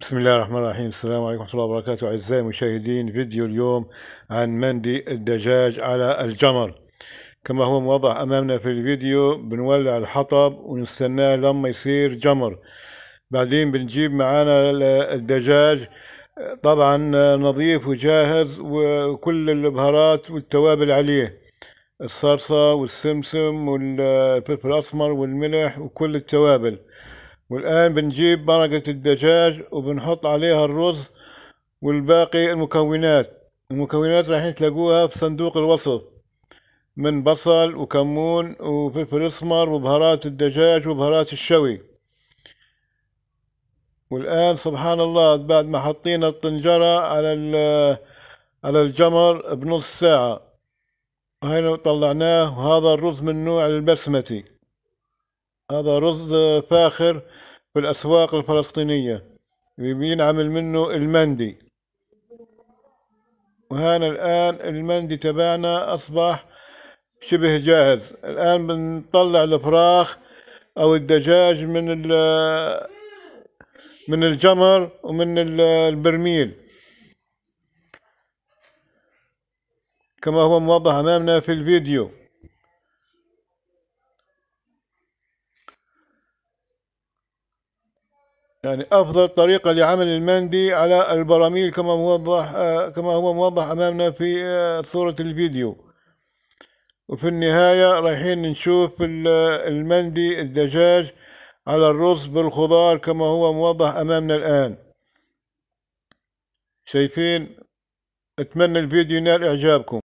بسم الله الرحمن الرحيم السلام عليكم ورحمة الله وبركاته أعزائي المشاهدين فيديو اليوم عن مندي الدجاج على الجمر كما هو موضح أمامنا في الفيديو بنولع الحطب ونستناه لما يصير جمر بعدين بنجيب معانا الدجاج طبعا نظيف وجاهز وكل البهارات والتوابل عليه الصلصة والسمسم والفلفل الأسمر والملح وكل التوابل والآن بنجيب مرقة الدجاج وبنحط عليها الرز والباقي المكونات المكونات راح تلاقوها في صندوق الوصف من بصل وكمون وفلفل اسمر وبهارات الدجاج وبهارات الشوي والآن سبحان الله بعد ما حطينا الطنجرة على على الجمر بنص ساعة وهنا طلعناه وهذا الرز من نوع البسمتي هذا رز فاخر في الأسواق الفلسطينية بينعمل منه المندي وهنا الآن المندي تبعنا أصبح شبه جاهز الآن بنطلع الفراخ أو الدجاج من من الجمر ومن البرميل كما هو موضح أمامنا في الفيديو يعني أفضل طريقة لعمل المندي على البراميل كما موضح آه، كما هو موضح أمامنا في آه، صورة الفيديو وفي النهاية رايحين نشوف المندي الدجاج على الرز بالخضار كما هو موضح أمامنا الآن شايفين أتمنى الفيديو ينال إعجابكم